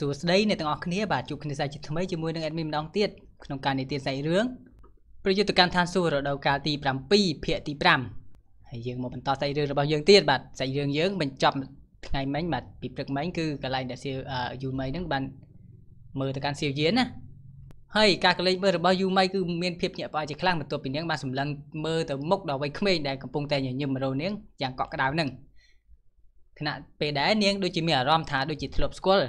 សួស្តីអ្នកទាំងអស់គ្នាបាទជួបគ្នាសាជាថ្មីជាមួយនឹង admin ម្ដងទៀតក្នុងការនិទានសាច់រឿងប្រយុទ្ធកម្មឋានសួគ៌រដូវកាលទី7ភាគទី5ហើយយើងមកបន្តសាច់រឿងរបស់យើងទៀតបាទសាច់រឿងយើងបញ្ចប់ថ្ងៃមិញបាទពីព្រឹកមិញគឺកន្លែងដែលសៀវយូមីហ្នឹងបានមើលទៅកាន់សៀវយានណាហើយការកលេចមើលរបស់យូមីគឺមានភាពញាក់ផ្អើលជាខ្លាំងបន្ទាប់ពីនាងបានសម្លឹងមើលទៅមុខដល់វ័យក្មេងដែលកំពុងតែញញឹមរោនាងយ៉ាងកក់ក្ដៅហ្នឹងខណៈពេលដែលនាងដូចជាមានអារម្មណ៍ថាដូចជាធ្លាប់ស្គាល់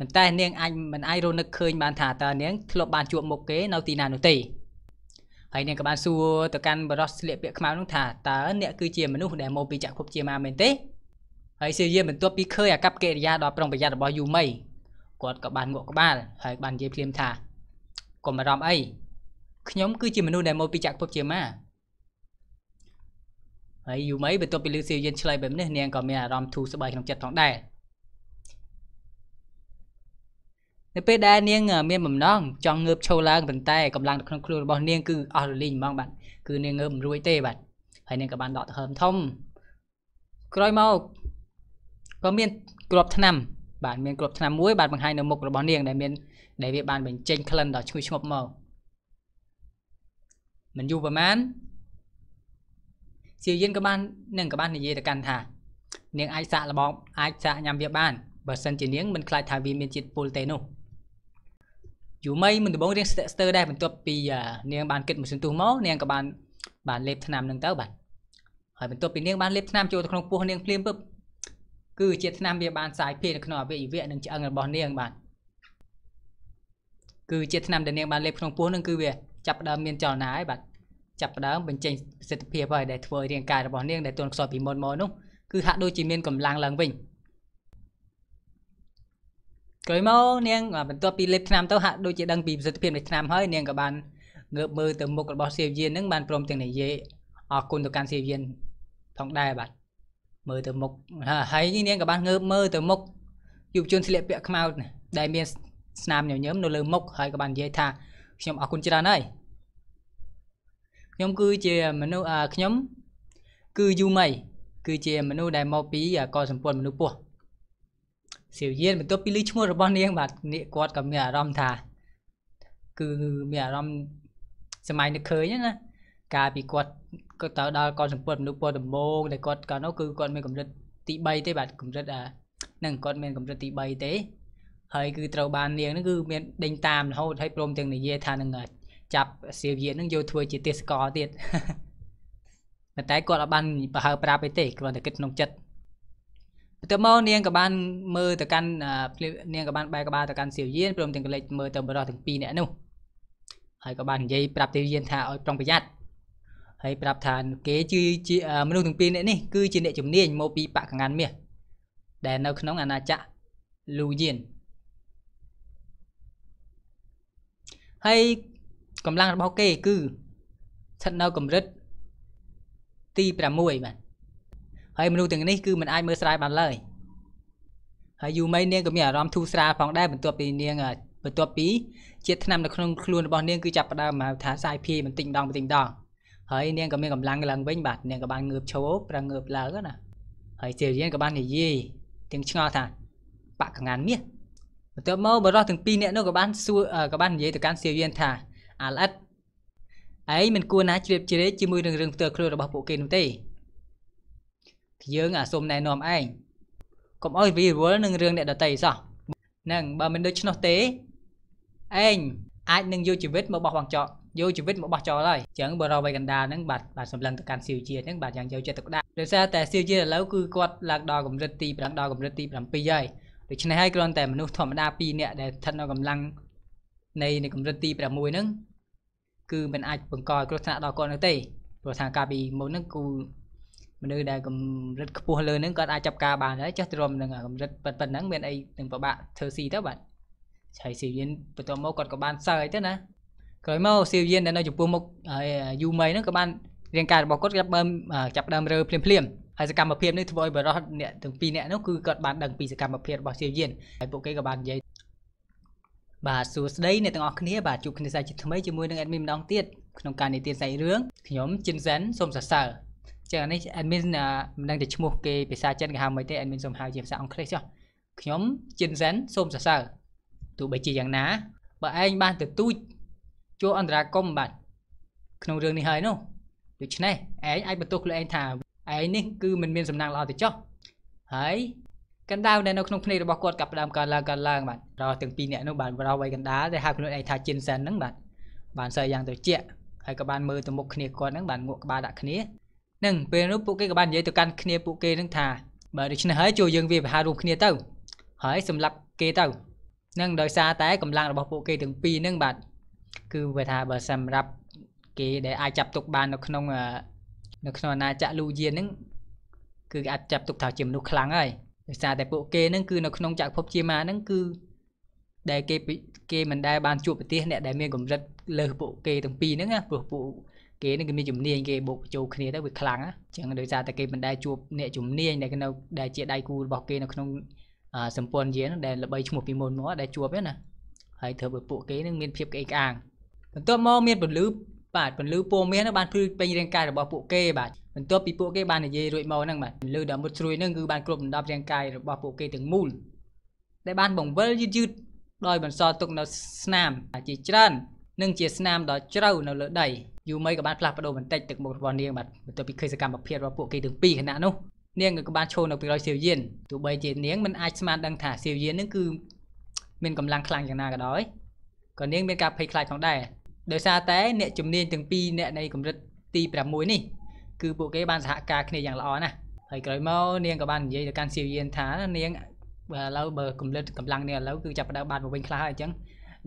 ប៉ុន្តែនាងអាចមិនអាចរនឹកឃើញបានថាតើនាងធ្លាប់បានជួបមុខគេនៅទីណានោះទេហើយនាងក៏បានសួរទៅកាន់បរិសស្លៀកពាក់ខ្មៅនោះថាតើអ្នកគឺជាមនុស្សដែលមកពីចក្រភពជាមាមែនទេហើយសិយាបន្ទាប់ពីឃើញអាកប្បកិរិយាដ៏ប្រុងប្រយ័ត្នរបស់យូមីគាត់ក៏បានងក់ក្បាលហើយបាននិយាយភ្លាមថាកុំអារម្មណ៍អីខ្ញុំគឺជាមនុស្សដែលមកពីចក្រភពជាមាហើយយូមីបន្ទាប់ពីលឺសិយាឆ្លើយបែបនេះនាងក៏មានអារម្មណ៍ធូរស្បើយក្នុងចិត្តផងដែរនៅពេលដែលនាង មានបំណងចង់ងើបឈរឡើងប៉ុន្តែកម្លាំងក្នុងខ្លួនរបស់នាងគឺអស់រលីងហ្មងបាទគឺនាងងើបមិនរួចទេបាទហើយនាងក៏បានដកដង្ហើមធំក្រោយមកក៏មានក្របឆ្នាំបាទមានក្របឆ្នាំមួយបាទបង្ហាញនៅមុខរបស់នាងដែលមានដែលវាបានបញ្ចេញក្លិនដ៏ឈ្ងុយឈ្ងប់មកមិនយូរប្រហែលសៀវយិនក៏បាននឹងក៏បាន និយាយទៅកាន់ថានាង អាចសាកល្បងអាចសាកញ៉ាំវាបានបើសិនជានាងមិនខ្លាចថាវាមានជាតិពុលទេនោះ។យូមីមិនដំបងរៀងស្ទាក់ស្ទើរដែរបន្ទាប់ពីនាងបានគិតមួយសន្ទុះមកនាងក៏បានបានលេបថ្នាំនឹងទៅបាទហើយបន្ទាប់ពីនាងបានលេបថ្នាំចូលទៅក្នុងពោះនាងភ្លាមពឹបគឺជាថ្នាំវាបានសាយភាយនៅក្នុងអវយវៈនិងឆ្អឹងរបស់នាងបាទគឺជាថ្នាំដែលនាងបានលេបក្នុងពោះនឹងគឺវាចាប់ផ្ដើមមានចលនាហើយបាទចាប់ផ្ដើមបញ្ចេញប្រសិទ្ធភាពហើយដែលធ្វើឲ្យរាងកាយរបស់នាងដែលទន់ខ្សោយពីមុនមកនោះគឺហាក់ដូចជាមានកម្លាំងឡើងវិញក្រោយមកនាងបន្ទាប់ពីលេបថ្នាំទៅហាក់ដូចជាដឹងពីប្រសិទ្ធភាពនៃថ្នាំហើយនាងក៏បានងើបមើលទៅមុខរបស់សៀវយាននឹងបានព្រមទាំងនិយាយអរគុណទៅកាន់សៀវយានផងដែរបាទមើលទៅមុខហើយនាងក៏បានងើបមើលទៅមុខយុវជនស្លៀកពាក់ខ្មៅដែលមានស្នាមញញឹមនៅលើមុខហើយក៏បាននិយាយថាខ្ញុំអរគុណច្រើនហើយខ្ញុំគឺជាមនុស្សខ្ញុំគឺយូមីគឺជាមនុស្សដែលមកពីកសម្ព័ន្ធមនុស្សពស់សៀវយានបន្ទាប់ពីឮឈ្មោះរបស់នាង បាទនាងគាត់ក៏មានអារម្មណ៍ថាគឺមានអារម្មណ៍សម័យនឹកឃើញណាកាលពីគាត់គាត់ទៅដល់កនសម្ពុតមនុស្សពណ៌ដំបងដែលគាត់កាលនោះគឺគាត់មានកម្រិតទី3ទេបាទកម្រិតអានឹងគាត់មានកម្រិតទី3ទេហើយគឺត្រូវបាននាងហ្នឹងគឺមានដេញតាមរហូតហើយព្រមទាំងនិយាយថានឹងចាប់សៀវយានហ្នឹងយកធ្វើជាទេសកលទៀតតែគាត់អត់បានប្រហើប្រាប់ទេគ្រាន់តែគិតក្នុងចិត្តទៅមកនាងក៏បានមើលទៅកាន់នាងក៏បានបែរក្បាលទៅកាន់សៀវយានព្រមទាំងក្លេចមើលទៅបរោះទាំងពីរនាក់នោះហើយក៏បាននិយាយប្រាប់ទៅយានថាឲ្យប្រុងប្រយ័ត្នហើយប្រាប់ថាគេគឺជាមនុស្សទាំងពីរនាក់នេះគឺជាអ្នកជំនាញមកពីបកកងានមាសដែលនៅក្នុងអាណាចក្រលូយានហើយកម្លាំងរបស់គេគឺស្ថិតនៅកម្រិតទី6បាទហើយមនុស្សទាំងនេះគឺមិនអាចមើលស្រាយបានឡើយហើយយូមីនាងក៏មានអារម្មណ៍ធូរស្រាលផងដែរបន្ទាប់ពីនាងបន្ទាប់ពីជាតិថ្នាំនៅក្នុងខ្លួនរបស់នាងគឺចាប់ផ្ដើមមកថាសាយភាយបន្តិចម្ដងបន្តិចម្ដងហើយនាងក៏មានកម្លាំងឡើងវិញបាទនាងក៏បានងើបឈរប្រងើបឡើងណាហើយសេរៀនក៏បាននិយាយទាំងឆ្ងល់ថាបាក់កងានមាសបន្ទាប់មកបរិសទាំងពីរនាក់នោះក៏បានសួរក៏បាននិយាយទៅកាន់សេរៀនថាអាលអិតឯងមិនគួរណាជ្រៀបជ្រែកជាមួយនឹងរឿងផ្ទាល់ខ្លួនរបស់ពួកគេនោះទេយើងអាសុំណែនាំឯងកុំអោយវារវល់នឹងរឿងអ្នកដតីសោះហ្នឹងបើមិនដូច្នោះទេឯងអាចនឹងយកជីវិតមកបោះបង់ចោលយកជីវិតមកបោះចោលហើយអញ្ចឹងបរោវ័យកណ្ដាលហ្នឹងបាទបាទសម្លឹងទៅកាន់សៀវជាតិហ្នឹងបាទយ៉ាងយកចិត្តទុកដាក់ដោយសារតែសៀវជាតិឥឡូវគឺគាត់ឡើងដល់កម្រិតទី5ដល់កម្រិតទី7ហើយដូច្នេះហើយគ្រាន់តែមនុស្សធម្មតា2នាក់ដែលស្ថិតនៅកម្លាំងនៃនៃកម្រិតទី6ហ្នឹងគឺมันអាចបង្កគ្រោះថ្នាក់ដល់គាត់នោះទេព្រោះថាកាលពីមុនហ្នឹងគឺមនុស្សដែលកម្រិតខ្ពស់លើហ្នឹងគាត់អាចចាប់ការបានហើយចេះទ្រាំនឹងកម្រិតប៉ុណ្ណឹងមានអីនឹងពិបាកធ្វើស៊ីទៅបាទឆៃស៊ីវៀនបន្ទាប់មកគាត់ក៏បាន សើចទៅណាក្រោយមកស៊ីវៀនដែលនៅចំពោះមុខយូមីហ្នឹងក៏បានរាងកាយរបស់គាត់ចាប់ដើមចាប់ដើមរើភ្លាមភ្លាមហើយសកម្មភាពនេះធ្វើឲ្យបរិសុទ្ធអ្នកទាំងពីរអ្នកនោះគឺគាត់បានដឹងពីសកម្មភាពរបស់ស៊ីវៀនហើយពួកគេក៏បាននិយាយបាទសួស្តីអ្នកទាំងអស់គ្នា បាទជួបគ្នាសាជាថ្មីជាមួយនឹង admin ម្ដងទៀតក្នុងការនិទានសាច់រឿងខ្ញុំ Jinsen សូមសរសើរចឹងនេះ admin មិនដឹងតែឈ្មោះគេភាសាចិនគេហៅមិនទេ admin សូមហៅជាភាសាអង់គ្លេសចុះខ្ញុំជិនសិនសូមសរសើរទោះបីជាយ៉ាងណាបើឯងបានទទូចចូលអន្តរាគមបាទក្នុងរឿងនេះហើយនោះដូច្នេះឯងអាចបន្ទោសខ្លួនឯងថាឯងនេះគឺមិនមានសំណាងល្អទេចុះហើយកណ្ដាលដែលនៅក្នុងភ្នែករបស់គាត់ចាប់ផ្ដើមកើតឡើងកើតឡើងបាទដល់ទាំងពីរនាក់នោះបានបរោះវ័យកណ្ដាលដែលហៅខ្លួនឯងថាជិនសិនហ្នឹងបាទបានសើយ៉ាងត្រជាក់ហើយក៏បានមើលទៅមុខគ្នាគាត់ហ្នឹងបានងក់ក្បាលដាក់គ្នានឹងពេលនោះពួកគេក៏បាននិយាយទៅកាន់គ្នាពួកគេនឹងថាបើដូច្នេះហើយជួយយើងវាប្រហាររួមគ្នាទៅ ហើយសម្លាប់គេទៅនឹងដោយសារតែកម្លាំងរបស់ពួកគេទាំងពីរនឹងបាទគឺវាថាបើសម្រាប់គេដែលអាចចាប់ទុកបាននៅក្នុងនៅក្នុងអាណាចក្រលូយៀននឹងគឺគេអាចចាប់ទុកថាជាមនុស្សខ្លាំងហើយដោយសារតែពួកគេនឹងគឺនៅក្នុងចក្រភពជាម៉ានឹងគឺដែលគេគេមិនដែលបានជួបប្រទេសអ្នកដែលមានកម្រិតលើសពួកគេទាំងពីរហ្នឹងណាព្រោះពួកគេនឹងគេមានជំនាញគេបូកបញ្ចូលគ្នាទៅវាខ្លាំងអញ្ចឹងដោយសារតែគេមិនដែលជួបអ្នកជំនាញដែលនៅដែលជាដៃគូរបស់គេនៅក្នុងសម្ព័ន្ធយានដែលល្បីឈ្មោះពីមុនមកដែលជួបហ្នឹងណាហើយធ្វើឲ្យពួកគេនឹងមានភាពក្អេកក្អាងបន្ទាប់មកមានពលឺបាទពលឺពូមាសហ្នឹងបានព្រឺពេញរាងកាយរបស់ពួកគេបាទបន្ទាប់ពីពួកគេបាននិយាយរួចមកហ្នឹងបាទពលឺដ៏មុតស្រួយហ្នឹងគឺបានគ្រប់ដណ្ដប់រាងកាយរបស់ពួកគេទាំងមូលដែលបានបង្វិលយឺតយឺតដោយបន្សល់ទុកនៅស្នាមជាច្រើននិងជាស្នាមដ៏ជ្រៅនៅលើដីយូមីក៏បានផ្លាស់ប្ដូរបន្តិចទឹកមុខរបស់នាងបាទបន្ទាប់ពីឃើញសកម្មភាពរបស់ពួកគេទាំងពីរខណៈនោះនាងក៏បានឈរនៅពីក្រោយសៀវយានទោះបីជា នាងមិនអាចស្មានដឹងថាសៀវយាននឹងគឺមានកម្លាំងខ្លាំងយ៉ាងណាក៏ដោយក៏នាងមានការភ័យខ្លាចផងដែរដោយសារតែ អ្នកជំនាញទាំងពីរអ្នកនៃកម្រិតទី6នេះគឺពួកគេបានសហការគ្នាយ៉ាងល្អណាស់ហើយក្រោយមកនាងក៏បាននិយាយទៅកាន់សៀវយានថានាងបើឥឡូវបើកម្រិតកម្លាំងនាងឥឡូវគឺចាប់ផ្ដើមបានមកវិញខ្លះហើយអញ្ចឹង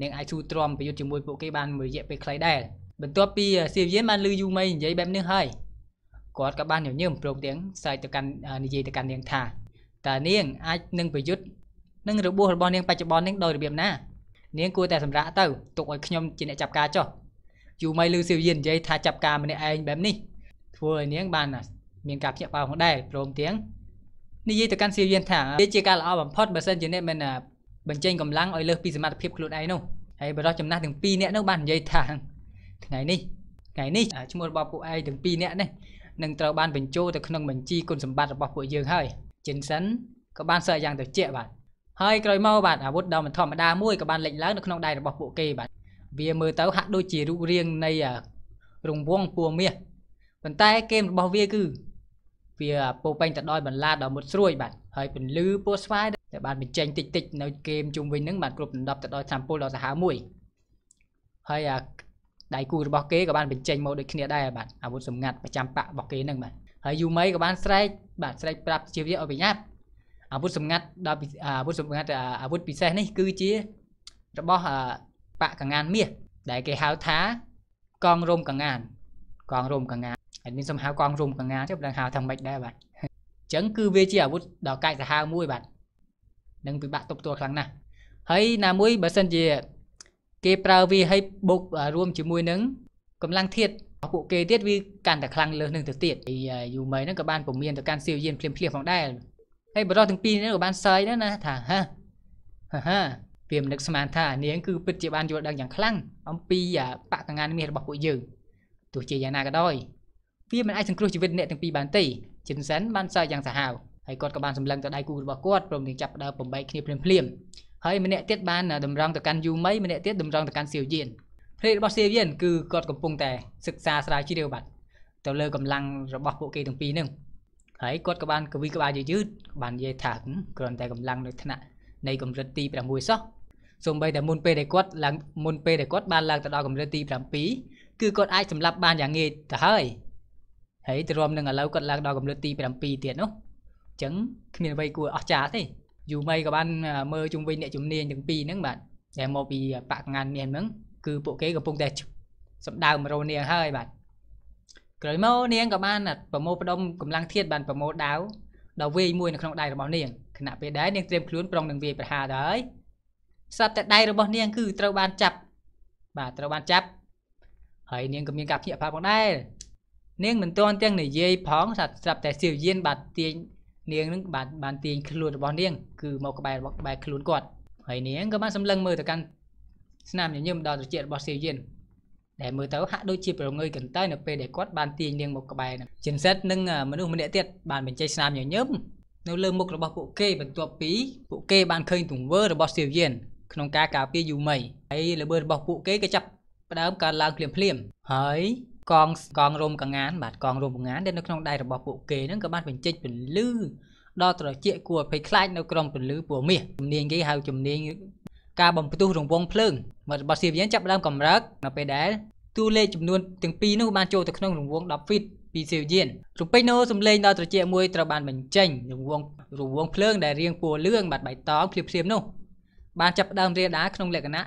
នាងអាចស៊ូទ្រាំប្រយុទ្ធជាមួយពួកគេបានមួយរយៈពេលខ្លីដែរបន្ទាប់ពីសៀវៀនបានលឺយូមីនិយាយបែបនេះហើយគាត់ក៏បានញញឹមព្រមទាំងស្រែកទៅកាន់និយាយទៅកាន់នាងថាតើនាងអាចនឹងប្រយុទ្ធនឹងរបួសរបស់នាងបច្ចុប្បន្ននេះដោយរបៀបណានាងគួរតែសម្រាកទៅទុកឲ្យខ្ញុំជាអ្នកចាប់ការចុះយូមីលឺសៀវៀននិយាយថាចាប់ការម្នាក់ឯងបែបនេះធ្វើឲ្យនាងបាន មានការភ្ញាក់ផ្អើលផងដែរព្រមទាំងនិយាយទៅកាន់សៀវៀនថាវាជាការល្អបំផុតបើសិនជាអ្នកមិនបញ្ចេញកម្លាំងឲ្យលើសពីសមត្ថភាពខ្លួនឯងនោះហើយបរិសុទ្ធចំណាស់ទាំងពីរនាក់នោះបាននិយាយថាថ្ងៃនេះថ្ងៃនេះឈ្មោះរបស់ពួកឯងទាំងពីរនាក់នេះនឹងត្រូវបានបញ្ចូលទៅក្នុងបញ្ជីគុណសម្បត្តិរបស់ពួកយើងហើយ Jensen ក៏បានសើយ៉ាងត្រជាក់បាទហើយក្រោយមកបាទអាវុធដ៏មិនធម្មតាមួយក៏បានលេចឡើងនៅក្នុងដៃរបស់ពួកគេបាទវាមើលទៅហាក់ដូចជារូបរាងនៃរង្វង់ពួរមាសប៉ុន្តែគេមរបស់វាគឺវាពោពេញទៅដោយបន្លាដ៏មុតស្រួយបាទហើយពន្លឺពណ៌ស្វាយតែបានបញ្ចេញតិចតិចនៅហ្គេមជុំវិញហ្នឹងបានគ្រប់ដណ្ដប់ទៅដល់តាមពលដល់សាហាវមួយហើយអាដៃគូរបស់គេក៏បានបញ្ចេញមកដូចគ្នាដែរបាទអាវុធសម្ងាត់ប្រចាំបាក់របស់គេហ្នឹងបាទហើយយូមីក៏បានស្រែកបាទស្រែកប្រាប់ជាវិឲ្យប្រញាប់អាវុធសម្ងាត់ដល់អាវុធសម្ងាត់អាវុធពិសេសនេះគឺជារបស់បាក់កងានមាសដែលគេហៅថាកងរោមកងានកងរោមកងានអត់មានសំហៅកងរោមកងានទេមិនដឹងហៅថាម៉េចដែរបាទអញ្ចឹងគឺវាជាអាវុធដ៏កាចសាហាវមួយបាទនឹងពិបាកទប់ទល់ខ្លាំងណាស់ហើយណាមួយបើសិនជាគេប្រើវាឲ្យបូករួមជាមួយនឹងកម្លាំងធាតុរបស់ពួកគេទៀតវាកាន់តែខ្លាំងលើសនឹងទៅទៀតហើយយូមីហ្នឹងក៏បានពមៀនទៅកាន់សៀវយានភ្លាមភ្លាមផងដែរហើយបរិសុទ្ធទាំងពីរនេះក៏បានសើចដែរណាថាហាហាវាមិននឹកស្មានថា នាងគឺពិតជាបានយល់ដឹងយ៉ាងខ្លាំងអំពីបកកងានមាសរបស់ពួកយើងទោះជាយ៉ាងណាក៏ដោយវាមិនអាចសង្គ្រោះជីវិតអ្នកទាំងពីរបានទេជិនសិនបានសើចយ៉ាងសាហាវហើយគាត់ក៏បានសម្លឹងទៅដៃគូរបស់គាត់ព្រមទាំងចាប់ផ្ដើមបំបែកគ្នាភ្លាមៗហើយម្នាក់ទៀតបានតម្រង់ទៅកាន់យូមីម្នាក់ទៀតតម្រង់ទៅកាន់សៀវយៀនភ្លេតរបស់សៀវយៀនគឺគាត់កំពុងតែសិក្សាស្រាវជ្រាវបាត់ ទៅលើកម្លាំងរបស់ពួកគេទាំងពីរហ្នឹងហើយគាត់ក៏បានកវីក្បាលយឺតបាននិយាយថាគ្រាន់តែកម្លាំងនៅថ្នាក់នៃកម្រិតទី6សោះសូម្បីតែមុនពេលដែលគាត់ឡើងមុនពេលដែលគាត់បានឡើងទៅដល់កម្រិតទី7គឺគាត់អាចសម្លាប់បានយ៉ាងងាយទៅហើយហើយទៅរួមនឹងឥឡូវគាត់ឡើងដល់កម្រិតទី7ទៀតនោះចឹងគ្មានអ្វីគួរអស្ចារ្យទេយូមីក៏បានមើលជុំវិញអ្នកជំនាញទាំងពីរហ្នឹងបាទដែលមកពីបកងានមានហ្នឹងគឺពួកគេកំពុងតែសម្ដៅមករោនាងហើយបាទក្រោយមកនាងក៏បានប្រមូលផ្ដុំកម្លាំងធាតបានប្រមូលដាវដល់វាយមួយនៅក្នុងដៃរបស់នាងខណៈពេលដែរនាងត្រៀមខ្លួន ប្រុងនឹងវាយប្រហារទៅហើយសត្វតែដៃរបស់នាង គឺត្រូវបានចាប់បាទត្រូវបានចាប់ហើយនាងក៏មានការភ្ញាក់ផ្អើលផងដែរនាងមិនទាន់ទាំងនិយាយផងសត្វស្រាប់តែសៀវយាន បាទទាញនាងនឹងបានបានទាញខ្លួនរបស់នាង គឺមកក្បែររបស់ក្បែរខ្លួនគាត់ហើយនាងក៏បានសម្លឹងមើលទៅកាន់ស្នាមញញឹមដល់ត្រចៀករបស់សេវៀនដែលមើលទៅហាក់ដូចជាប្រងើយកន្តើយនៅពេលដែលគាត់បានទាញនាងមកក្បែរនឹងចិនសិតនិងមនុស្សម្នាក់ទៀតបានបញ្ចេញស្នាមញញឹមនៅលើមុខរបស់ពួកគេបន្ទាប់ពីពួកគេបានឃើញទង្វើរបស់សេវៀនក្នុងការការពារយូមីហើយល្បឿនរបស់ពួកគេក៏ចាប់ផ្ដើមកើនឡើងភ្លាមៗហើយកងកងរោមកងានបាទកងរោមកងានដែលនៅក្នុងដៃរបស់ពួកគេហ្នឹងក៏បានបញ្ចេញពន្លឺដល់ត្រចៀកគួរឲ្យភ័យខ្លាចនៅក្រំពន្លឺពណ៌មាសជំនាញគេហៅជំនាញការបំផ្ទុះរង្វង់ភ្លើងមករបស់សៀវៀនចាប់ដើមកម្រើកនៅពេលដែលតួលេខចំនួនទាំងពីរនោះ បានចូលទៅក្នុងរង្វង់10 feet ពីសៀវៀនរំពេចនូវសំឡេងដល់ត្រចៀកមួយត្រូវបានបញ្ចេញរង្វង់រង្វង់ភ្លើងដែលរាងពណ៌លឿងបាត់បៃតងភ្លាមៗនោះបានចាប់ដើមរាលដាលក្នុងលក្ខណៈ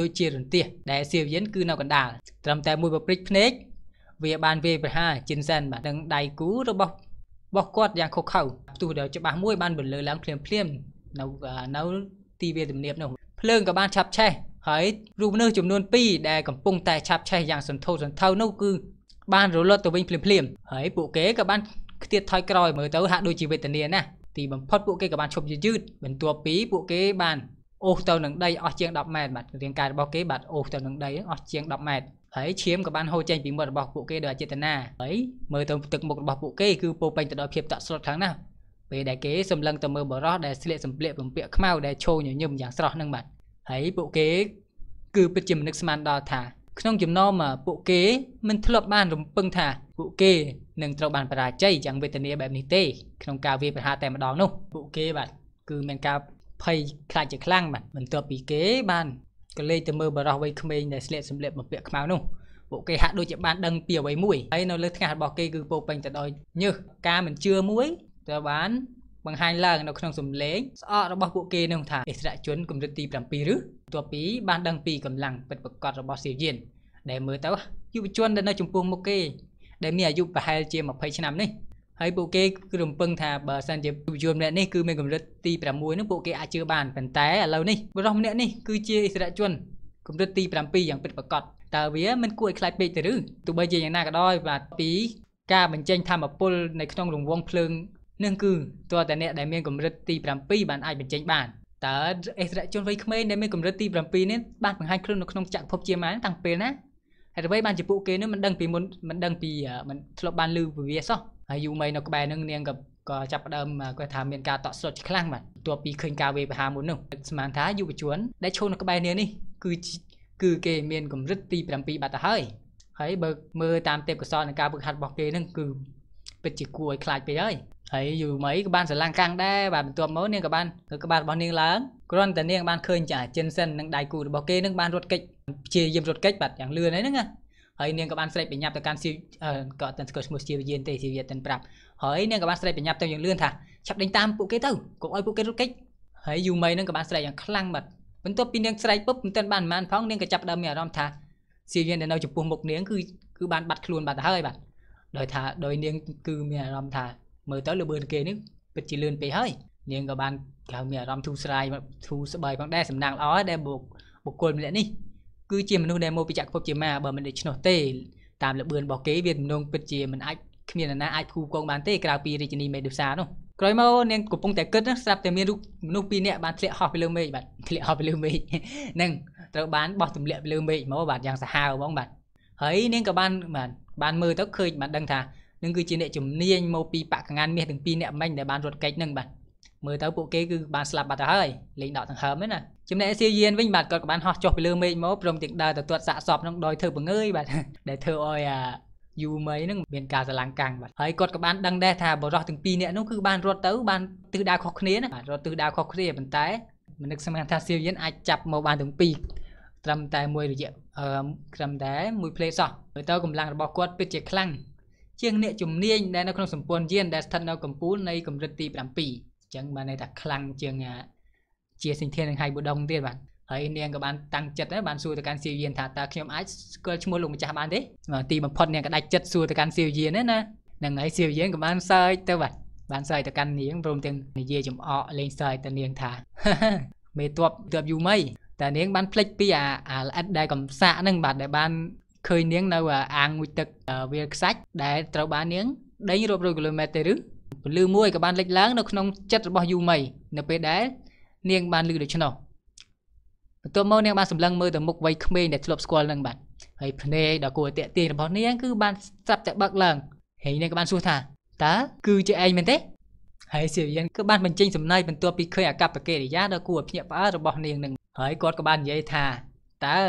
ដូចជារន្ទះដែលសៀវៀនគឺនៅកណ្ដាលត្រឹមតែមួយប្រព្រិចភ្នែកវាបានវាយប្រហារជិនសែនបាទនឹងដៃគូរបស់របស់គាត់យ៉ាងខុសខើផ្ទុះដោយច្បាស់មួយបានបន្លឺឡើងភ្លាមភ្លាមនៅនៅទីវាលទំនាបនោះភ្លើងក៏បាន ឆាប់ឆេះហើយរូបមនុស្សចំនួន2ដែលកំពុងតែឆាប់ឆេះយ៉ាងសន្ធោសន្ធៅនោះគឺបានរលត់ទៅវិញភ្លាមភ្លាមហើយពួកគេក៏បានខ្ទាតថយក្រោយមើលទៅហាក់ដូចជាវេទនាណាស់ទីបំផុតពួកគេក៏បានឈប់យឺតបន្ទាប់ពីពួកគេបានអូសទៅនឹងដីអស់ជាង10ម៉ែត្របាទរាងកាយរបស់គេបាទអូសទៅនឹងដីអស់ជាង10ម៉ែត្រហើយឈាមក៏បានហូរចេញពីមាត់របស់ពួកគេដោយអចេតនាហើយមើលទៅទឹកមុខរបស់ពួកគេគឺពោពេញទៅដោយភាពតក់ស្លុតខ្លាំងណាស់ពេលដែលគេសម្លឹងទៅមើលបរោះដែលស្លៀកសម្លៀកបំពាក់ខ្មៅដែលឈោញញឹមយ៉ាងស្រស់នឹងបាទហើយពួកគេ គឺពិតជាមនុស្សស្មានដល់ថាក្នុងចំណោមពួកគេ មិនធ្លាប់បានរំពឹងថាពួកគេនឹងត្រូវបានបរាជ័យយ៉ាងវេទនាបែបនេះទេក្នុងការវាយប្រហារតែម្ដងនោះពួកគេបាទគឺមានការភ័យខ្លាចជាខ្លាំងបាទបន្ទាប់ពីគេបានក៏លេចទៅមើលបារោះវ័យក្មេងដែលស្លៀកសម្លៀកបំពាក់ខ្មៅនោះពួកគេហាក់ដូចជាបានដឹងពីអ្វីមួយហើយនៅលើថ្ងាសរបស់គេគឺពោពេញទៅដោយញើសការមិនជឿមួយត្រូវបានបង្ហាញឡើងនៅក្នុងសម្លេងស្អករបស់ពួកគេនឹងថាអិសរាជជនកម្រិតទី7ឬតួពីបានដឹងពីកម្លាំងពិតប្រកបរបស់សៀវយានដែលមើលទៅយុវជនដែលនៅចំពោះមុខគេដែលមានអាយុប្រហែលជា20ឆ្នាំនេះហើយពួកគេគឺរំពឹងថាបើសិនជាយុវជនម្នាក់នេះគឺមានកម្រិតទី6នោះពួកគេអាចជឿបានប៉ុន្តែឥឡូវនេះបុរសម្នាក់នេះគឺជាអិសរាជជនកម្រិតទី7យ៉ាងពិតប្រាកដតើវាមិនគួរឲ្យខ្លាចពេកទេឬទោះបីជាយ៉ាងណាក៏ដោយបាទពី ការបញ្ចេញធម្មពលនៅក្នុងរង្វង់ភ្លើងនឹងគឺតើតអ្នកដែលមានកម្រិតទី7បានអាចបញ្ចេញបានតើអិសរាជជនវ័យក្មេងដែលមានកម្រិតទី7នេះបានបង្ហាញខ្លួននៅក្នុងចក្រភពជាម៉ានតាំងពេលណាហើយអ្វីបានជាពួកគេនឹងមិនដឹងពីមុនមិនដឹងពីមិនធ្លាប់បានលឺវិវាសោះហើយយូមីនៅក្បែរនឹងនាងក៏ក៏ចាប់ផ្ដើមគាត់ថាមានការតក់ស្លុតខ្លាំងបាទទោះពីឃើញការវេប្រហារមុននោះស្មានថាយុវជនដែលឈរនៅក្បែរនាងនេះគឺគឺគេមានកម្រិតទី7បាត់ទៅហើយហើយបើមើលតាមទេពកោសលនៃការពឹកហាត់របស់គេនឹងគឺពិតជាគួរឲ្យខ្លាចពេកហើយហើយយូមីក៏បានស្រឡាំងកាំងដែរបាទបន្ទាប់មកនាងក៏បានលើក្បាលរបស់នាងឡើងគ្រាន់តែនាងបានឃើញចាចិនសិននិងដៃគូរបស់គេនឹងបានរត់គេចព្យាយាមរត់គេចបាទយ៉ាងលឿនហើយហ្នឹងណាហើយ នាងក៏បានស្រែកបញ្ញាប់ទៅកាន់សៀវក៏អត់ស្គាល់ឈ្មោះសៀវយានទេសៀវយានទាំងប្រាប់ហើយនាងក៏បានស្រែកបញ្ញាប់ទៅយ៉ាងលឿនថាឆាប់ដេញតាមពួកគេទៅកុំឲ្យពួកគេរត់គេចហើយយូមីនឹងក៏បានស្រែកយ៉ាងខ្លាំងបាត់បន្ទាប់ពីនាងស្រែកពុបមិនទាន់បានប្រហែលផងនាងក៏ចាប់ដើមមានអារម្មណ៍ថាសៀវយានដែលនៅចំពោះមុខនាងគឺគឺបានបាត់ខ្លួនបាត់ទៅហើយបាទដោយថាដោយនាងគឺមានអារម្មណ៍ថាមើលទៅលបឿនគេនេះពិតជាលឿនពេកហើយនាងក៏បានគេមានអារម្មណ៍ធូរស្រាយធូរស្បើយផងដែរសំណាងល្អដែរបុគ្គលម្នាក់នេះគឺជាមនុស្សដែលមកពីចក្រភពជាមាបើមិនដូច្នោះទេតាមលបឿនរបស់គេវាទំនងពិតជាមិនអាចគ្មាននរណាអាចគូកងបានទេក្រៅពីរាជិនីមេដូសានោះក្រោយមកនាងកំពុងតែគិតហ្នឹងស្រាប់តែមានរូបមនុស្សពីរនាក់បានធ្លាក់ហោះពីលើមេឃបាទធ្លាក់ហោះពីលើមេឃហ្នឹងត្រូវបានបោះទម្លាក់ពីលើមេឃមកបាទយ៉ាងសាហាវហ្មងបាទហើយនាងក៏បានបាទបានមើលទៅឃើញបានដឹងថានឹងគឺជាអ្នកជំនាញមកពីបកកងានមាសទាំងពីរនាក់មិញដែលបានរត់កេចហ្នឹងបាទមើលទៅពួកគេគឺបានស្លាប់បាត់ទៅហើយលេងដកដង្ហើមហ្នឹងណាចំណែកសៀយៀនវិញបាទគាត់ក៏បានហោះចុះពីលើមេឃមកព្រមទាំងដើរទៅទាត់សាកសពក្នុងដោយធ្វើបង្ងើយបាទដែលធ្វើឲ្យអាយូមីហ្នឹងមានការស្រឡាំងកាំងបាទហើយគាត់ក៏បានដឹងដែរថាបរិសទាំងពីរនាក់នោះគឺបានរត់ទៅបានទិសដៅខុសគ្នាណាបាទរត់ទិសដៅខុសគ្នាប៉ុន្តែមនឹកស្មានថាសៀវយានអាចចាប់មកបានទាំងពីរត្រឹមតែមួយរយៈត្រឹមតែមួយផ្លេសោះមើលទៅកម្លាំងរបស់គាត់ពិតជាខ្លាំងជាងអ្នកជំនាញដែលនៅក្នុងសម្ព័ន្ធយានដែលស្ថិតនៅកំពូលនៃកម្រិតទី7ចឹងបានន័យថាខ្លាំងជាងជាសិនធាននឹងហៃប៊ូដុងទៀតបាទហើយនាងក៏បានតាំងចិត្តដែរបានសួរទៅកាន់សៀវយានថាតើខ្ញុំអាចស្គាល់ឈ្មោះលោកម្ចាស់បានទេ ទីបំផុតនាងក៏ដាច់ចិត្តសួរទៅកាន់សៀវយានណានឹងហើយសៀវយានក៏បានសើចទៅបាទបានសើចទៅកាន់នាងព្រមទាំងនិយាយចំអកលេងសើចទៅនាងថា មេតបតបយូមីតែនាងបានភ្លេចពីអាអាល្អិតដែលកំសាក់ហ្នឹងបាទដែលបានឃើញនាងនៅអាងមួយទឹកវាលខ្សាច់ដែលត្រូវបាននាងដេញរាប់រយគីឡូម៉ែត្រទេឬពលឺមួយក៏បានលេចឡើងនៅក្នុងចិត្តរបស់យូមីនៅពេលដែលនាងបានឮដូច្នោះបន្ទាប់មកនាងបានសម្លឹងមើលទៅមុខវ័យក្មេងដែលធ្លាប់ស្គាល់នឹងបាទហើយភ្នែកដ៏គួរតាក់ទាញរបស់នាងគឺបានស្រាប់តែបើកឡើងហើយនាងក៏បានសួរថាតើគឺជាឯងមែនទេហើយសៀវៀនក៏បានបញ្ចេញសំណើចបន្ទាប់ពីឃើញអាកប្បកិរិយាដ៏គួរឲ្យភ្ញាក់ផ្អើលរបស់នាងនឹងហើយគាត់ក៏បាននិយាយថាតើ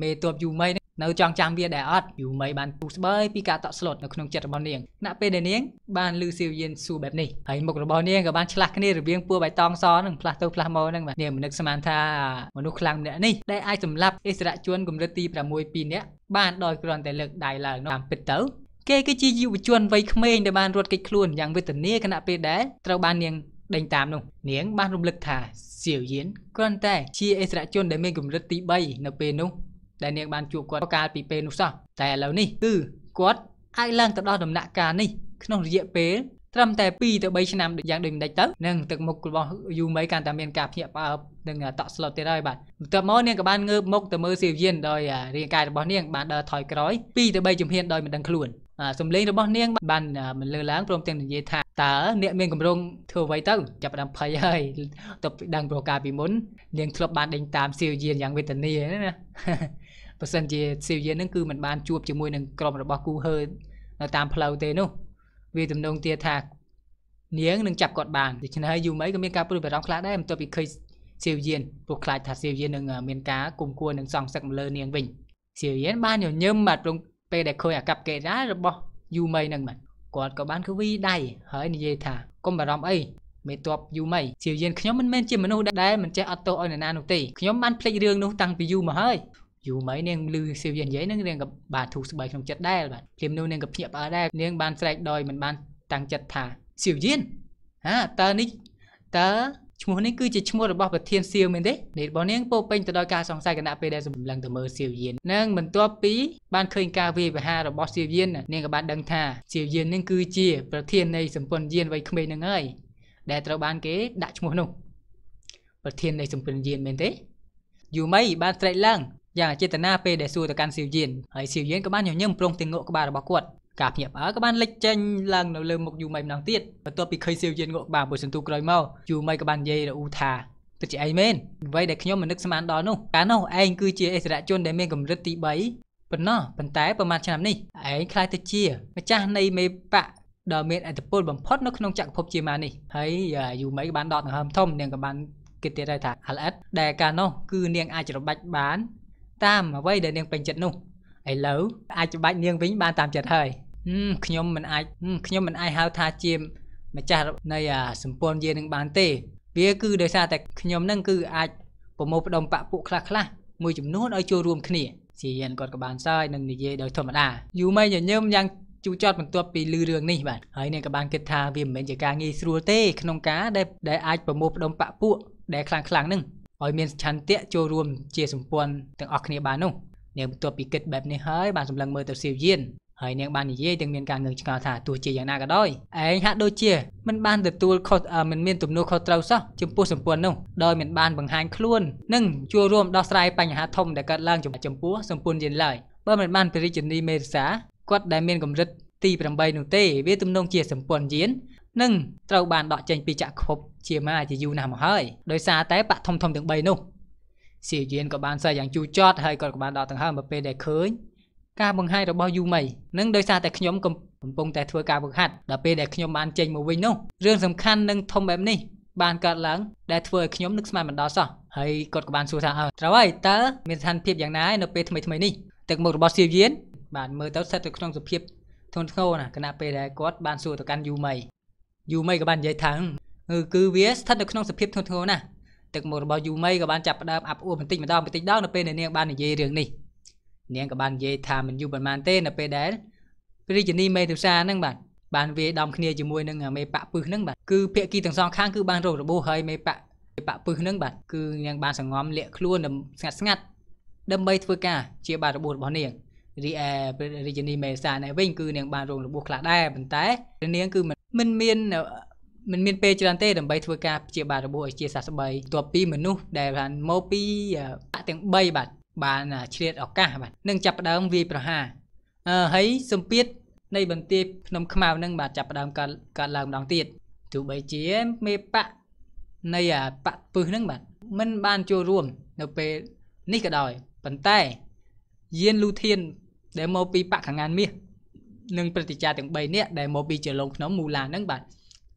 មេតួបយូមីនៅចង់ចាំវាដែរអត់យូមីបានពុះស្បើយពីការតក់ស្លុតនៅក្នុងចិត្តរបស់នាងណាក់ពេលដែលនាង បានលឺសៀវយានសួរបែបនេះហើយមុខរបស់នាងក៏បានឆ្លាស់គ្នារវាងពូបៃតងសនឹងផ្លាស់ទៅផ្លាស់មកហ្នឹងបាទនាងមិននឹកស្មានថាមនុស្សខ្លាំងម្នាក់នេះដែលអាចសម្លាប់អិសរជនកម្រិតទី6 2នាក់បានដោយគ្រាន់តែលើកដៃឡើងតាមពិតទៅគេគឺជាយុវជនវ័យក្មេងដែលបានរត់គេចខ្លួនយ៉ាងវេទនាខណៈពេលដែលត្រូវបាននាងដេញតាមនោះនាងបានរំលឹកថាសៀវយានគ្រាន់តែ ជាអិសរជនដែលមានកម្រិតទី3នៅពេលនោះដែលនាងបានជួបគាត់កាលពីពេលនោះសោះតែឥឡូវនេះគឺគាត់អាចឡើងទៅដល់ដំណាក់កាលនេះក្នុងរយៈពេលត្រឹមតែ2ទៅ3ឆ្នាំយ៉ាងដូចម្ដេចទៅនឹងទឹកមុខរបស់យូមីកាន់តែមានការភ្ញាក់ផ្អើលនឹងតក់ស្លុតទៀតហើយបាទបន្ទាប់មកនាងក៏បានងើបមុខទៅមើលសៀវយានដោយរាងកាយរបស់នាង បានដើរថយក្រោយ2ទៅ3ជំហានដោយមិនដឹងខ្លួនសំឡេងរបស់នាងបានមិនលើឡើងព្រមទាំងនិយាយថាតើអ្នកមានកម្រង ធ្វើអ្វីទៅចាប់ដើមភ័យហើយទៅដឹងប្រការពីមុននាងធ្លាប់បានដេញតាមសៀវយានយ៉ាងវេទនាណាបើសិនជាសេវយានឹងគឺមិនបានជួបជាមួយនឹងក្រុមរបស់គូហឺនៅតាមផ្លូវទេនោះវាទំនងទាថានាងនឹងចាប់គាត់បានដូច្នេះហើយយូមីក៏មានការព្រួយបារម្ភខ្លះដែរបន្ទាប់ពីឃើញសេវយានព្រោះខ្លាចថាសេវយាននឹងមានការគុំគួរនឹងសងសឹកមកលើនាងវិញសេវយានបានញញឹមបាទក្នុងពេលដែលឃើញអាកប្បកិរិយារបស់យូមីនឹងបាទគាត់ក៏បានគឺវីដៃហើយនិយាយថាកុំបារម្ភអីមេតបយូមីជាយានខ្ញុំមិនមែនជាមនុស្សដែលមិនចេះអត់ទោសឲ្យនរណានោះទេខ្ញុំបានភ្លេចរឿងនោះតាំងពីយូរមកហើយយូរមកនាងឮសៀវយានិយាយនឹងនាងក៏បាទធូរស្បើយក្នុងចិត្តដែរបាទព្រមនោះនាងក៏ភ្ញាក់ផ្អើលដែរនាងបានស្រែកដោយមិនបានតាំងចិត្តថាសៀវយានហាតើនេះតើឈ្មោះនេះគឺជាឈ្មោះរបស់ប្រធានសៀវមែនទេនេះរបស់នាងពោពេញទៅដោយការសង្ស័យគណៈពេលដែលសម្លឹងទៅមើលសៀវយាននឹងបន្ទាប់ពីបានឃើញការវាយប្រហាររបស់សៀវយាននាងក៏បានដឹងថាសៀវយាននឹងគឺជាប្រធាននៃសម្ព័ន្ធយានវ័យក្មេងនឹងហើយដែលត្រូវបានគេដាក់ឈ្មោះនោះប្រធាននៃសម្ព័ន្ធយានមែនទេយូមីបានស្រែកឡើងយ៉ាងអចេតនាពេលដែលសួរទៅកាន់សៀវយានហើយសៀវយានក៏បានញញឹមប្រុងទៅងក់ក្បាលរបស់គាត់ការភ្ញាក់ផ្អើលក៏បានលេចចេញឡើងនៅលើមុខយូមីម្ដងទៀតបន្ទាប់ពីឃើញសៀវយានងក់ក្បាលមួយសន្ទុះក្រោយមកយូមីក៏បាននិយាយរអ៊ូថាពិតជាអីមែនអ្វីដែលខ្ញុំមិននឹកស្មានដល់នោះកាលនោះឯងគឺជាអិសរាជជនដែលមានកម្រិតទី3ប៉ុណ្ណោះប៉ុន្តែប្រមាណឆ្នាំនេះឯងខ្លាចទៅជាម្ចាស់នៃមេបៈដ៏មានអធិពលបំផុតនៅក្នុងចក្រភពជាម៉ានេះហើយយូមីក៏បានដកដង្ហើមធំនាងក៏បានគេទៀតដែរថាអាល់អិតដែលកាលនោះគឺនាងអាចរបាច់បានតាមអ្វីដែលនាងពេញចិត្តនោះឥឡូវអាចច្បាច់នាងវិញបានតាមចិត្តហើយខ្ញុំមិនអាចខ្ញុំមិនអាចហៅថាជាម្ចាស់នៃសម្ព័ន្ធយានឹងបានទេវាគឺដោយសារតែខ្ញុំនឹងគឺអាច ប្រមូលផ្ដុំបពពួកខ្លះខ្លះមួយចំនួនឲ្យចូលរួមគ្នាសៀនគាត់ក៏បានសើចនិងនិយាយដោយធម្មតាយូមីញញឹមយ៉ាងជូចត់បន្ទាប់ពីលឺរឿងនេះបាទហើយអ្នកក៏បានគិតថាវាមិនមែនជាការងាយស្រួលទេក្នុងការដែលដែលអាចប្រមូលផ្ដុំបពពួកដែលខ្លាំងខ្លាំងនឹងឲ្យមានឆន្ទៈចូលរួមជាសម្ព័ន្ធទាំងអស់គ្នាបាននោះនាងបន្ទាប់ពីគិតបែបនេះហើយបានសម្លឹងមើលទៅសៀវយានហើយនាងបាននិយាយទាំងមានការងឿងឆ្ងល់ថាទោះជាយ៉ាងណាក៏ដោយឯងហាក់ដូចជាមិនបានទទួលខុសមិនមានទំនួលខុសត្រូវសោះចំពោះសម្ព័ន្ធនោះដោយមិនបានបង្ហាញខ្លួននិងចូលរួមដោះស្រាយបញ្ហាធំដែលកើតឡើងចំពោះសម្ព័ន្ធយានឡើយបើមិនបានព្រះរាជនីមេរសាគាត់ដែលមានកម្រិតទី8នោះទេ វាទំនងជាសម្ព័ន្ធយាននឹងត្រូវបានដកចេញពីចក្រភពជាម៉ាជាយូរណាស់មកហើយដោយសារតែបាក់ធំធំទាំង3នោះសៀយៀនក៏បានសើយ៉ាងជូរចត់ហើយគាត់ក៏បានដកទាំងហើយមកពេលដែលឃើញការបង្ហាញរបស់យូមីនឹងដោយសារតែខ្ញុំកំពុងតែធ្វើការវឹកហាត់ដល់ពេលដែលខ្ញុំបានចេញមកវិញនោះរឿងសំខាន់និងធំបែបនេះបានកើតឡើងដែលធ្វើឲ្យខ្ញុំនឹកស្មានមិនដល់សោះហើយគាត់ក៏បានសួរថាអើត្រូវហើយតើមានស្ថានភាពយ៉ាងណានៅពេលថ្មីថ្មីនេះទឹកមុខរបស់សៀវយៀនបានមើលទៅស្ថិតនៅក្នុងសភាពធ្ងន់ធ្ងរណាគណៈពេលដែលគាត់បានសួរទៅកាន់យូមីយូមីក៏បាននិយាយថាគឺវាស្ថិតនៅក្នុងសភាពធ្ងន់ធ្ងរណាស់ទឹកមុខរបស់យូមីក៏បានចាប់ផ្ដើមអាប់អួរបន្តិចម្ដងបន្តិចដល់នៅពេលដែលនាង បាននិយាយរឿងនេះនាងក៏បាននិយាយថាមិនយូរប៉ុន្មានទេនៅពេលដែលរាជនីមេទុសាហ្នឹងបាទបានវាយដំគ្នាជាមួយនឹងមេប៉ពឹសហ្នឹងបាទគឺភាគីទាំងសងខាងគឺបានរងរបួសហើយមេប៉មេប៉ពឹសហ្នឹងបាទគឺនាង បានសង្ងំលាក់ខ្លួនស្ងាត់ស្ងាត់ដើម្បី ធ្វើការជាបាតរបួសរបស់នាងរីឯព្រះរាជនីមេសានេះវិញគឺនាងបានរងរបួសខ្លះដែរប៉ុន្តែព្រះនាងគឺមិនមានមិនមានពេលច្រើនទេដើម្បីធ្វើការព្យាបាលរបួសឲ្យជាសះស្បើយបន្ទាប់ពីមនុស្សដែលបានមកពីទាំង3បាទបានឆ្លៀតឱកាសបាទនឹងចាប់ផ្ដើមវាយប្រហារអឺហើយសម្ពាធនៃបន្ទាយភ្នំខ្មៅនឹងបាទចាប់ផ្ដើមកើតកើតឡើងម្ដងទៀតទោះបីជាមេបៈនៃបៈពឹសនឹងបាទមិនបានចូលរួមនៅពេលនេះក៏ដោយប៉ុន្តែយានលូធានដែលមកពីបកខាងងានមាសនិងព្រឹទ្ធាចារ្យទាំង3នាក់ដែលមកពីជាលងក្នុងមូឡាហ្នឹងបាទ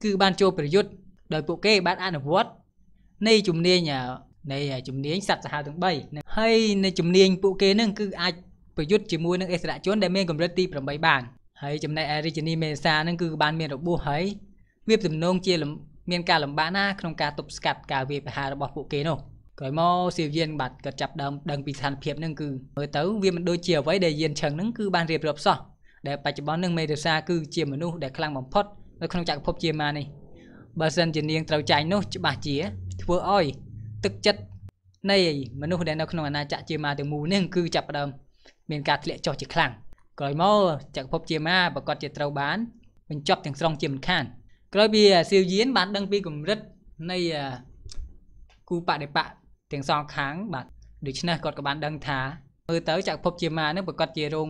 គឺបានចូលប្រយុទ្ធដោយពួកគេបានអនុវត្តនៃជំនាញនៃជំនាញសត្វសាហាវទាំង3ហើយនៃជំនាញពួកគេនឹងគឺអាចប្រយុទ្ធជាមួយនឹងអិសរាជជន ដែលមានកម្រិតទី8បានហើយចំណែកអរិជនីមេសានឹងគឺបានមានរបួសហើយវាទំនង ជា មានការលំបាកណាក្នុងការទប់ស្កាត់ការវាយប្រហាររបស់ពួកគេនោះ។ក្រោយមកសៀវយានបាទក៏ចាប់ដើមដឹងពីស្ថានភាពហ្នឹងគឺមើលទៅវាមិនដូចជាអ្វីដែលយានឆឹងហ្នឹងគឺបានរៀបរាប់សោះដែលបច្ចុប្បន្ននឹងមេរសាគឺជាមនុស្សដែលខ្លាំងបំផុតនៅក្នុងចក្រភពជាមានេះបើសិនជានាងត្រូវចាញ់នោះច្បាស់ជាធ្វើឲ្យទឹកចិត្តនៃមនុស្សដែលនៅក្នុងអាណាចក្រជាមាទាំងមូលនឹងគឺចាប់ផ្ដើមមានការធ្លាក់ចុះជាខ្លាំងក្រោយមកចក្រភពជាមាប្រកាសជាត្រូវបានបញ្ចប់ទាំងស្រុងជាមិនខានក្រោយពីសៀវយានបានដឹងពីកម្រិតនៃគូបដិបៈទាំងសងខាងបាទដូច្នេះគាត់ក៏បានដឹងថាមើលទៅចក្រភពជាមានឹងប្រកាសជារង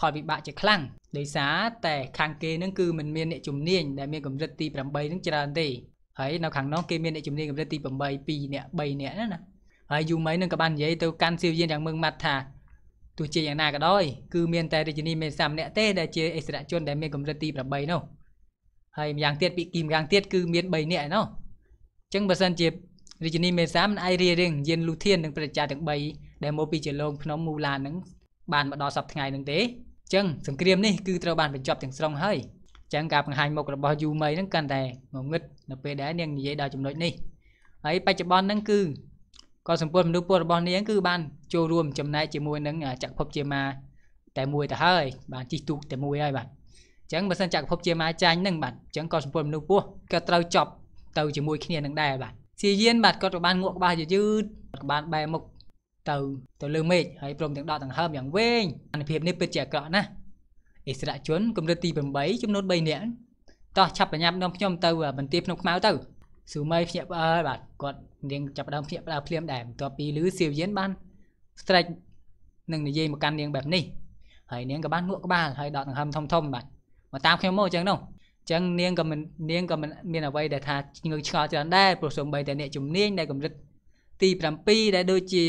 ផលវិបាកជាខ្លាំងដោយសារតែខាងគេនឹងគឺមិនមានអ្នកជំនាញដែលមានកម្រិតទី8នឹងច្រើនទេហើយនៅខាងនោះគេមានអ្នកជំនាញកម្រិតទី8 2អ្នក3អ្នកណាណាហើយយូមីនឹងក៏បាននិយាយទៅកាន់សៀវយានយ៉ាងមឹងម៉ាត់ថាទោះជាយ៉ាងណាក៏ដោយគឺមានតែរាជនីមេសាមអ្នកទេដែលជាអិសរាជជនដែលមានកម្រិតទី8នោះហើយម្យ៉ាងទៀតពីគីម្យ៉ាងទៀតគឺមាន3អ្នកឯណោះអញ្ចឹងបើសិនជារាជធានីមេសាមិនអាចរៀបរៀងយានលូធាននិងប្រជាជាតិទាំង3ដែលមកពីជាលោកភ្នំមូឡានឹងបានមកដល់សប្តាហ៍ថ្ងៃនឹងទេអញ្ចឹងសង្គ្រាមនេះគឺត្រូវបានបញ្ចប់ទាំងស្រុងហើយអញ្ចឹងការបង្ហាញមុខរបស់យូមីនឹងកាន់តែងងឹតនៅពេលដែលនាងនិយាយដល់ចំណុចនេះហើយបច្ចុប្បន្នហ្នឹងគឺក៏សម្ពុទ្ធមនុស្សពលរបស់នាងគឺបានចូលរួមចំណែកជាមួយនឹងចក្រភពជាមាតែមួយទៅហើយបានជីកទូកតែមួយហើយបាទអញ្ចឹងបើសិនចក្រភពជាមាចាញ់នឹងបាទអញ្ចឹងក៏សម្ពុទ្ធមនុស្សពោះក៏ត្រូវចប់ ទៅជាមួយគ្នានឹងដែរបាទជាយានបាទគាត់ក៏បានងក់ក្បាលយឺតៗក៏បានបែរមុខទៅទៅលើមេឃហើយព្រមទាំងដកដង្ហើមយ៉ាងវែងអានិភាពនេះពិតជាអាក្រក់ណាស់អិសរាជជនគម្រិតទី8ចំនួន3នាក់តោះឆាប់ប្រញាប់នាំខ្ញុំទៅបន្ទាយភ្នំខ្មៅទៅស៊ូមីភ្ញាក់ផ្អើលបាទគាត់នាងចាប់ដើមភ្ញាក់ផ្អើលភ្លាមដែរបន្ទាប់ពីឮសៀវយានបានស្រែកនឹងនិយាយមកកាន់នាងបែបនេះហើយនាងក៏បានងក់ក្បាលហើយដកដង្ហើមធំធំបាទមកតាមខ្ញុំមកអញ្ចឹងនោះចឹងនាងក៏មិននាងក៏មិនមានអ្វីដែលថាងឿងឆ្ងល់ច្រើនដែរព្រោះសូម្បីតែអ្នកជំនាញដែលកម្រិតទី7ដែលដូចជា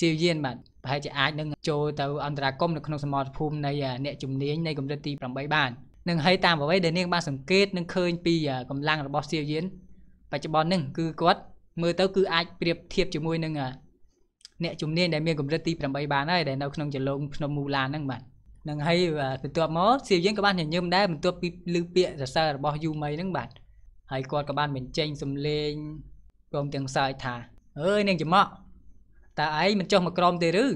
សៀវយានបាទប្រហែលជាអាចនឹងចូលទៅអន្តរាគមនៅក្នុងសមរភូមិនៃអ្នកជំនាញនៃកម្រិតទី8បាននឹងហើយតាមអ្វីដែលនាងបានសង្កេតនឹងឃើញពីកម្លាំងរបស់សៀវយាន បច្ចុប្បន្ននេះគឺគាត់មើលទៅគឺអាចប្រៀបធៀបជាមួយនឹងអ្នកជំនាញដែលមានកម្រិតទី8បានហើយដែលនៅក្នុងចលងភ្នំមូឡានហ្នឹងបាទនឹងហើយបន្ទាប់មកសៀវយើងក៏បានញញឹមដែរបន្ទាប់ពីឮពាក្យសរសើររបស់យូមីហ្នឹងបាទហើយគាត់ក៏បានបញ្ចេញសំឡេងព្រមទាំងសើចថាអើយនាងចំក់តើឯងមិនចុះមកក្រមទេឬ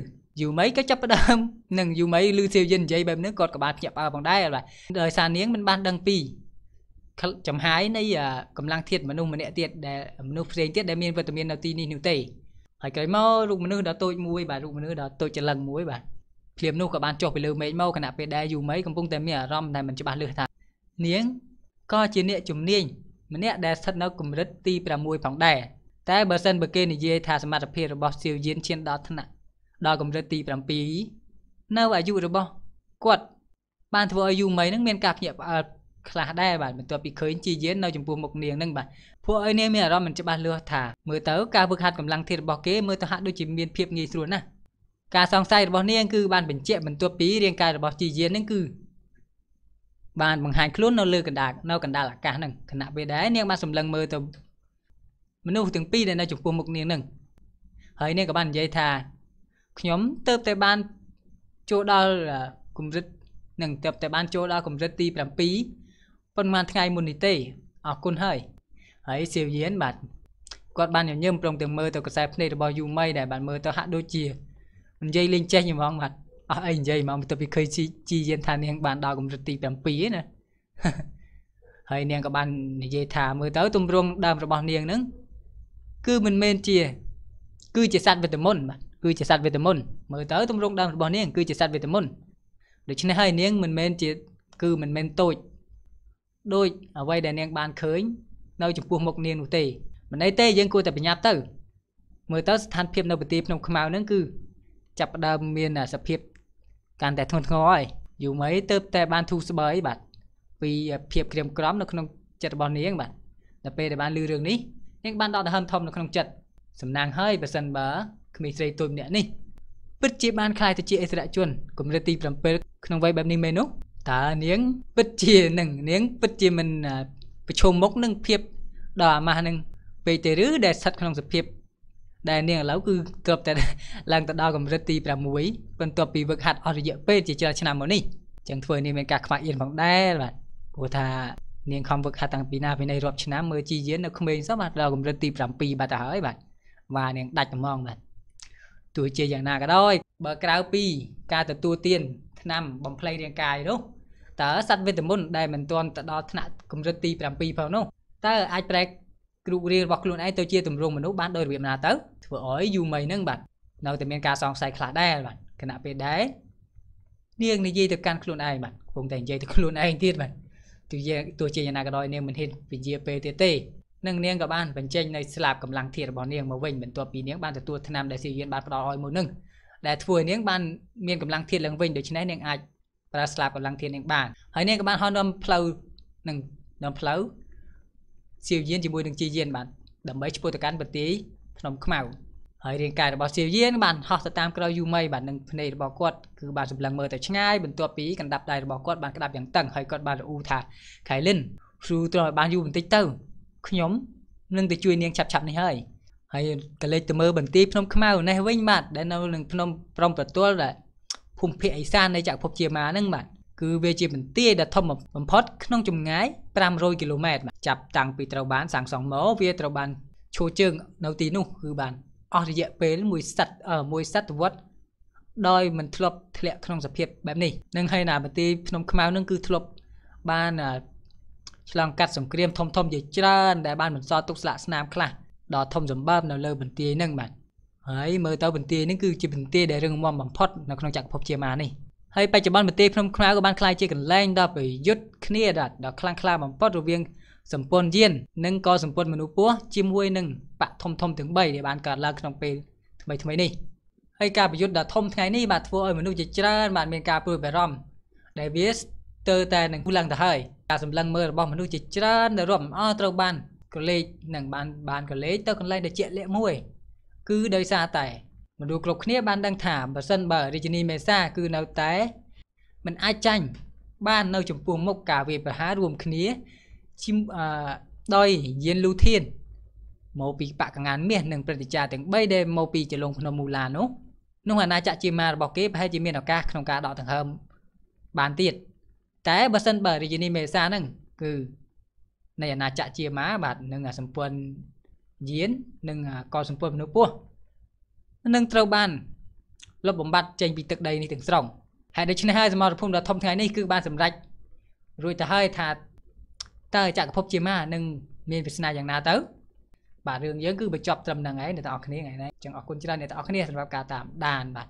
យូមីក៏ចាប់ផ្ដើមនឹងយូមីឮសៀវយើងនិយាយបែបហ្នឹងគាត់ក៏បានភ្ញាក់ផ្អើលផងដែរបាទដោយសារនាងមិនបានដឹងពីចំហាយនៃកម្លាំងធាតមនុស្សម្នាក់ទៀតដែលមនុស្សផ្សេងទៀតដែលមានវត្តមាននៅទីនេះនោះទេហើយក្រោយមករូបមនុស្សដ៏តូចមួយបាទរូបមនុស្សដ៏តូចច្រឡឹងមួយបាទភ្លាមនោះក៏បានចុះពីលើមេឃមកខណៈពេលដែលយូមីកំពុងតែមានអារម្មណ៍ដែលមិនច្បាស់លាស់ថានាងក៏ជាអ្នកជំនាញម្នាក់ដែលស្ថិតនៅកម្រិតទី6ផងដែរតែបើសិនបើគេនិយាយថាសមត្ថភាពរបស់សៀវយានឈានដល់ថ្នាក់ដល់កម្រិតទី7នៅអាយុរបស់គាត់បានធ្វើឲ្យយូមីនឹងមានការភ្ញាក់ផ្អើលខ្លះដែរបាទបន្ទាប់ពីឃើញជីយាននៅចំពោះមុខនាងនឹងបាទពួកឲ្យនាងមានអារម្មណ៍មិនច្បាស់លាស់ថាមើលទៅការវឹកហាត់កម្លាំងធាតរបស់គេមើលទៅហាក់ដូចជាមានភាពងាយស្រួលណាស់ការសង្ស័យរបស់នាងគឺបានបញ្ជាក់បន្ទាប់ពីរាងកាយរបស់ជីយាននឹងគឺបានបង្ហាញខ្លួននៅលើកណ្ដាលនៅ កណ្ដាលអាកាសហ្នឹងខណៈពេលដែរនាងបានសម្លឹងមើលទៅមនុស្សទាំងពីរដែលនៅចំពោះមុខនាងហ្នឹងហើយនាងក៏បាននិយាយថាខ្ញុំទៅតែបានចូលដល់កម្រិតនឹងទៅតែបានចូលដល់កម្រិតទី7ប៉ុន្មានថ្ងៃមុននេះទេអរគុណហើយហើយសៀវយានបាទគាត់បានញញឹមព្រមទាំងមើលទៅខ្សែភ្នែករបស់យូមីដែលបានមើលទៅហាក់ដូចជានិយាយលេងចេះញ៉ាំងបាទអស់អីនិយាយហ្មងទៅពីឃើញជីយានថានាង បានដល់កម្រិតទី7ណាហើយនាងក៏បាននិយាយថាមើលទៅទម្រង់ដើមរបស់នាងហ្នឹងគឺមិនមែនជា គឺជាសត្វវេទមន្តបាទគឺជាសត្វវេទមន្តមើលទៅទម្រង់ដើមរបស់នាងគឺជាសត្វវេទមន្តដូច្នេះហើយនាង មិនមែនជាគឺមិនមែនតូចដូចអ្វីដែលនាង បានឃើញនៅចំពោះមុខនាងនោះទេមិនន័យទេយើងគួរតែប្រញាប់ទៅមើលទៅស្ថានភាពនៅប្រទេសភ្នំខ្មៅហ្នឹងគឺចាប់ផ្ដើមមានសភាព កាន់តែធ្ងន់ធ្ងរហើយយូមីទៅតែបានធូរស្បើយបាទពីភាពក្រៀមក្រំនៅក្នុងចិត្តរបស់នាងបាទដល់ពេលដែលបានឮរឿងនេះនាងបានដកដង្ហើមធំនៅក្នុងចិត្តសំណាងហើយបើសិនបើក្មេងស្រីទូចម្នាក់នេះពិតជាបានខ្លាយទៅជាអិសរជនគម្រិតទី7ក្នុងវ័យបែបនេះមែននោះតើនាង ពិតជានឹងនាង ពិតជាមិនប្រឈមមុខនឹងភាពដ៏អាម៉ាស់នឹងពេកទេឬដែលស្ថិតក្នុងសភាពដែលនាងឥឡូវគឺទ្រពតែឡើងទៅដល់កម្រិតទី6បន្ទាប់ពីវឹកហាត់អស់រយៈពេលជាច្រើនឆ្នាំមកនេះចឹងធ្វើនាងមានការខ្មាស់អៀនផងដែរបាទព្រោះថានាងខំវឹកហាត់តាំងពីណាពីណីរាប់ឆ្នាំមើលជីយាននៅក្មេងសោះបាទដល់កម្រិតទី7បាត់ទៅហើយបាទបាទនាងដាច់ត្មងបាទទោះជាយ៉ាងណាក៏ដោយ បើក្រៅពី ការទទួលទានថ្នាំបំភ្លៃរាងកាយនោះតើសត្វវេទមន្តដែលមិនទាន់ទៅដល់ថ្នាក់កម្រិតទី7ផងនោះតើអាចប្រែគ្រូរៀនរបស់ខ្លួនឯងទៅជាទម្រង់មនុស្សបានដោយរបៀបណាទៅធ្វើឲ្យយូមីនឹងបាទនៅតែមានការសង្ស័យខ្លះដែរបាទគណៈពេលដែរនាងនិយាយទៅកាន់ខ្លួនឯងបាទកំពុងតែនិយាយទៅខ្លួនឯងទៀតបាទទោះជាទោះជាយ៉ាងណាក៏ដោយនាងមិនហ៊ានវិជាពេលទៀតទេនឹងនាងក៏បានបញ្ចេញនៅស្លាបកម្លាំងធាតរបស់នាងមកវិញបន្ទាប់ពីនាងបានទទួលថ្នាំដែលស៊ីយៀនបានផ្ដល់ឲ្យមុននឹងដែលធ្វើឲ្យនាងបានមានកម្លាំងធាតឡើងវិញដូច្នេះនាងអាចប្រើស្លាបកម្លាំងធាតនាងបានហើយនាងក៏បានហោះនាំផ្លូវនឹងនាំផ្លូវសៀវយានជាមួយនឹងជាយានបាទដើម្បីឆ្ពោះទៅកាន់ប្រទាយភ្នំខ្មៅហើយរាងកាយរបស់សៀវយានបានហោះទៅតាមក្រោយយូមីបាទនឹងភ្នែករបស់គាត់គឺបានសម្លឹងមើលទៅឆ្ងាយបន្ទាប់ពីកណ្ដាប់ដៃរបស់គាត់បានក្តាប់យ៉ាងតឹងហើយគាត់បានរអ៊ូថាខៃលិនគ្រូត្រូវឲ្យបានយូរបន្តិចទៅខ្ញុំនឹងទៅជួយនាងឆាប់ឆាប់នេះហើយហើយក៏លេចទៅមើលបន្ទាយភ្នំខ្មៅនេះវិញបាទដែលនៅនឹងភ្នំព្រំប្រទល់ដែលភូមិភាគឦសាននៃចក្រភពជាមាហ្នឹងបាទគឺវាជាបន្ទាយដែលធំបំផុតក្នុងចម្ងាយ500គីឡូម៉ែត្រចាប់តាំងពីត្រូវបានសាងសង់មកវាត្រូវបានឈរជើងនៅទីនោះគឺបានអស់រយៈពេលមួយសតមួយសតវត្សដោយមិនធ្លាប់ធ្លាក់ក្នុងសភាពបែបនេះនឹងហើយណាបន្ទាយភ្នំខ្មៅនឹងគឺធ្លាប់បានឆ្លងកាត់សង្គ្រាម ធំធំជាច្រើនដែលបានបន្សល់ទុកស្លាកស្នាមខ្លះដ៏ធំសម្បើមនៅលើបន្ទាយនឹងបាទហើយមើលទៅបន្ទាយនឹងគឺជាបន្ទាយដែលរឹងមាំបំផុតនៅក្នុងចក្រភពជាម៉ានេះ។ហើយបច្ចុប្បន្នមន្ត្រីភ្នំខ្មៅក៏បានក្លាយជាកន្លែងដ៏ប្រយុទ្ធគ្នាដ៏ខ្លាំងក្លាបំផុតរវាងសម្ព័ន្ធយាននិងក៏សម្ព័ន្ធមនុស្សពស់ជាមួយនឹងបកធំធំទាំង3ដែលបានកើតឡើងក្នុងពេលថ្មីថ្មីនេះហើយការប្រយុទ្ធដ៏ធំថ្ងៃនេះបាទធ្វើឲ្យមនុស្សជាច្រើនបានមានការព្រួយបារម្ភដែលវាស្ទើរតែនឹងគូឡើងទៅហើយការសម្លឹងមើលរបស់មនុស្សជាច្រើនដែលរាប់មិនអស់ត្រូវបានកលេចនិងបានបាន កលេចទៅកន្លែងដែលជាក់លាក់មួយ គឺដោយសារតែមនុស្សគ្រប់គ្នាបានដឹងថាបើសិនបើរាជនីមេសាគឺនៅតែ មិនអាចចាញ់បាននៅចំពោះមុខការវាយប្រហាររួមគ្នាជាដោយយានលូធានមកពីបកកងានមាសនិងព្រឹត្តិចារទាំង3ដែលមកពីចលងភ្នំមូឡានោះនោះអាណាចក្រជាមារបស់គេប្រហែលជាមានឱកាសក្នុងការដកដង្ហើមបានទៀតតែបើសិនបើរាជនីមេសាហ្នឹងគឺនៃអាណាចក្រជាមាបាទនឹងសម្ព័ន្ធយាននិងកសម្ព័ន្ធមនុស្សពស់នឹងត្រូវបានលុបបំបាត់ចេញពីទឹកដីនេះទាំងស្រុងហើយដូច្នេះហើយសមរភូមិដ៏ធំថ្ងៃនេះគឺបានសម្រេចរួចទៅហើយថាតើចក្រភពជាមានឹងមានវាសនាយ៉ាងណាទៅ បាទរឿងយើងគឺបញ្ចប់ត្រឹមហ្នឹងហើយអ្នកទាំងអស់គ្នាថ្ងៃនេះចឹងអរគុណច្រើនអ្នកទាំងអស់គ្នាសម្រាប់ការតាមដានបាទ